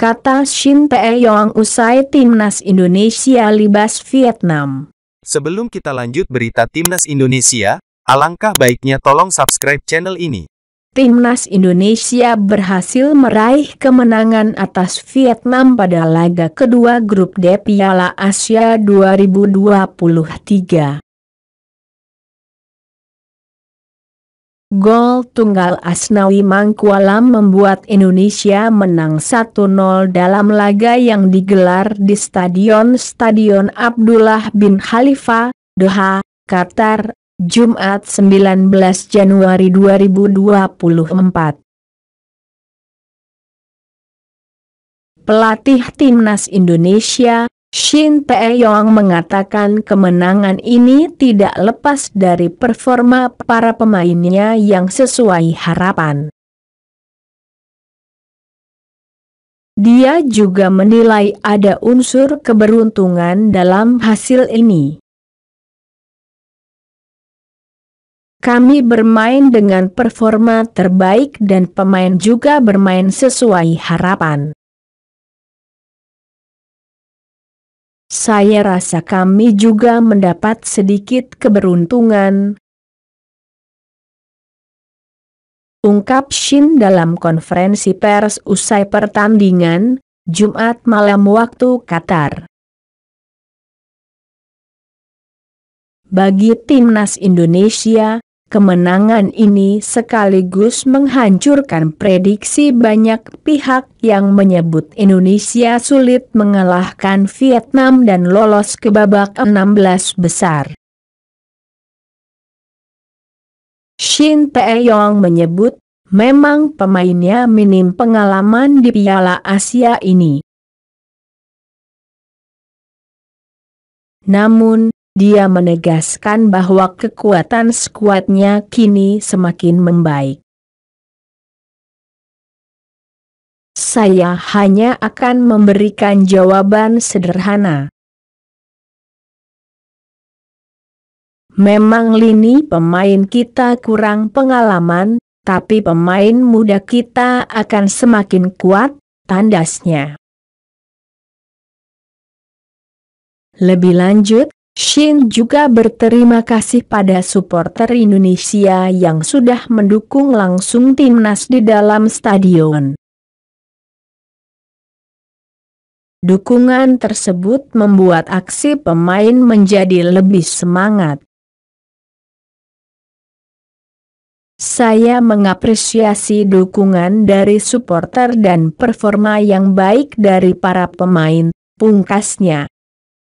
kata Shin Tae-yong usai timnas Indonesia libas Vietnam. Sebelum kita lanjut berita timnas Indonesia, alangkah baiknya tolong subscribe channel ini. Timnas Indonesia berhasil meraih kemenangan atas Vietnam pada laga kedua grup D Piala Asia 2023. Gol tunggal Asnawi Mangkualam membuat Indonesia menang 1-0 dalam laga yang digelar di Stadion Stadion Abdullah bin Khalifa, Doha, Qatar, Jumat 19 Januari 2024. Pelatih Timnas Indonesia, Shin Tae-yong mengatakan kemenangan ini tidak lepas dari performa para pemainnya yang sesuai harapan. Dia juga menilai ada unsur keberuntungan dalam hasil ini. Kami bermain dengan performa terbaik dan pemain juga bermain sesuai harapan. Saya rasa kami juga mendapat sedikit keberuntungan. Ungkap Shin dalam konferensi pers usai pertandingan, Jumat malam waktu Qatar. Bagi timnas Indonesia, Kemenangan ini sekaligus menghancurkan prediksi banyak pihak yang menyebut Indonesia sulit mengalahkan Vietnam dan lolos ke babak 16 besar. Shin Tae-yong menyebut, memang pemainnya minim pengalaman di Piala Asia ini. Namun, dia menegaskan bahwa kekuatan skuadnya kini semakin membaik. Saya hanya akan memberikan jawaban sederhana. Memang lini pemain kita kurang pengalaman, tapi pemain muda kita akan semakin kuat, tandasnya. Lebih lanjut, Shin juga berterima kasih pada supporter Indonesia yang sudah mendukung langsung timnas di dalam stadion. Dukungan tersebut membuat aksi pemain menjadi lebih semangat. Saya mengapresiasi dukungan dari supporter dan performa yang baik dari para pemain, pungkasnya.